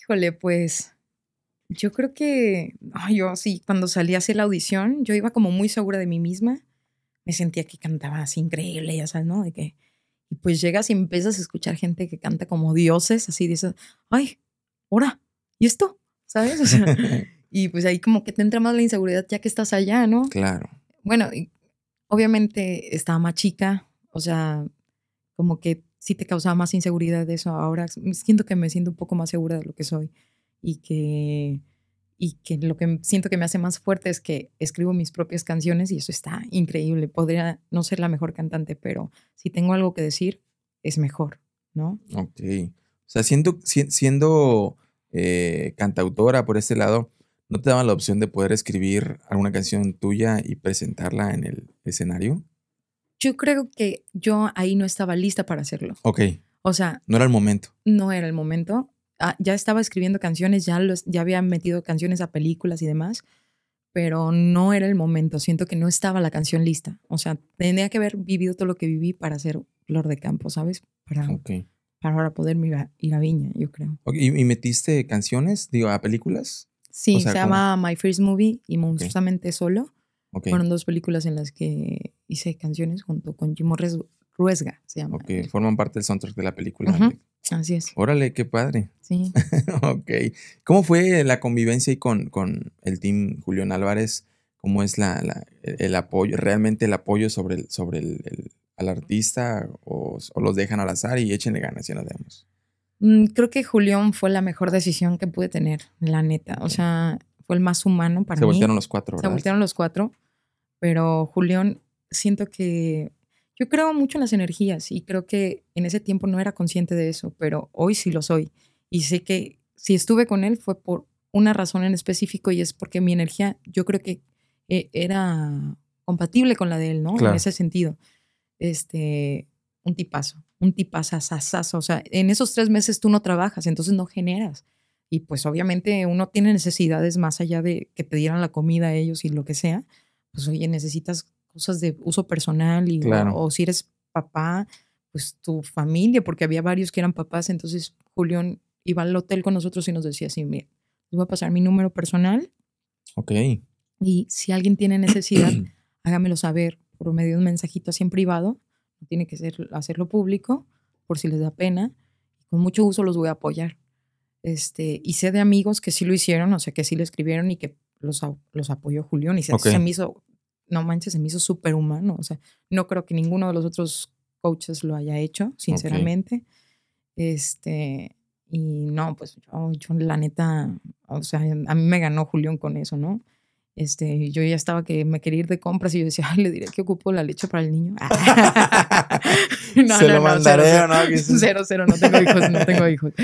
Híjole, pues yo creo que yo así, cuando salí a hacer la audición, yo iba como muy segura de mí misma. Me sentía que cantaba así increíble, ya sabes, ¿no? De que, y pues llegas y empiezas a escuchar gente que canta como dioses, así dices, ay, ahora, ¿y esto? ¿Sabes? y pues ahí como que te entra más la inseguridad ya que estás allá, ¿no? Claro. Bueno, obviamente estaba más chica, o sea, como que si te causaba más inseguridad de eso. Ahora siento que me siento un poco más segura de lo que soy y que, y que lo que siento que me hace más fuerte es que escribo mis propias canciones y eso está increíble. Podría no ser la mejor cantante, pero si tengo algo que decir, es mejor, ¿no? Ok. O sea, siendo, siendo eh, cantautora por este lado, ¿no te daban la opción de poder escribir alguna canción tuya y presentarla en el escenario? yo creo que yo ahí no estaba lista para hacerlo. Ok. O sea. No era el momento. No era el momento. Ah, ya estaba escribiendo canciones, ya, los, ya había metido canciones a películas y demás, pero no era el momento. Siento que no estaba la canción lista. O sea, tenía que haber vivido todo lo que viví para hacer Flor de Campo, ¿sabes? Para, para ahora poder ir a, ir Viña, yo creo. ¿Y, metiste canciones, digo, a películas? Sí, se llama My First Movie y Monstruosamente Solo. Fueron dos películas en las que hice canciones junto con Jim Ruesga, se llama. Ok, forman parte del soundtrack de la película. Así es. Órale, qué padre. Sí. ok. ¿Cómo fue la convivencia y con, con el team Julián Álvarez? ¿Cómo es la, el, apoyo, realmente el apoyo sobre, el, sobre el, artista o, los dejan al azar y échenle ganas y nos vemos? Mm, creo que Julián fue la mejor decisión que pude tener, la neta. O sea, fue el más humano para mí. Se voltearon los cuatro, ¿verdad? Se voltearon los cuatro pero Julián, siento que yo creo mucho en las energías y creo que en ese tiempo no era consciente de eso, pero hoy sí lo soy. Y sé que si estuve con él fue por una razón en específico y es porque mi energía yo creo que eh, era compatible con la de él, ¿no? En ese sentido. Este, un tipazo, un tipazazazazo. O sea, en esos tres meses tú no trabajas, entonces no generas. Y pues obviamente uno tiene necesidades más allá de que te dieran la comida a ellos y lo que sea pues oye, necesitas cosas de uso personal y, claro. o, si eres papá, pues tu familia, porque había varios que eran papás, entonces Julián iba al hotel con nosotros y nos decía así, mira, les voy a pasar mi número personal. Ok. Y si alguien tiene necesidad, hágamelo saber por medio de un mensajito así en privado, no tiene que ser, hacerlo público, por si les da pena, con mucho gusto los voy a apoyar. Este, y sé de amigos que sí lo hicieron, o sea, que sí lo escribieron y que los, los apoyó Julián y se, me hizo, no manches, se me hizo súper humano. O sea, no creo que ninguno de los otros coaches lo haya hecho, sinceramente. Este, y no, pues yo, la neta, o sea, a mí me ganó Julián con eso, ¿no? Este, yo ya estaba que me quería ir de compras y yo decía, le diré que ocupo la leche para el niño. no, se no, lo mandaré no. Cero, cero, no tengo hijos, no tengo hijos.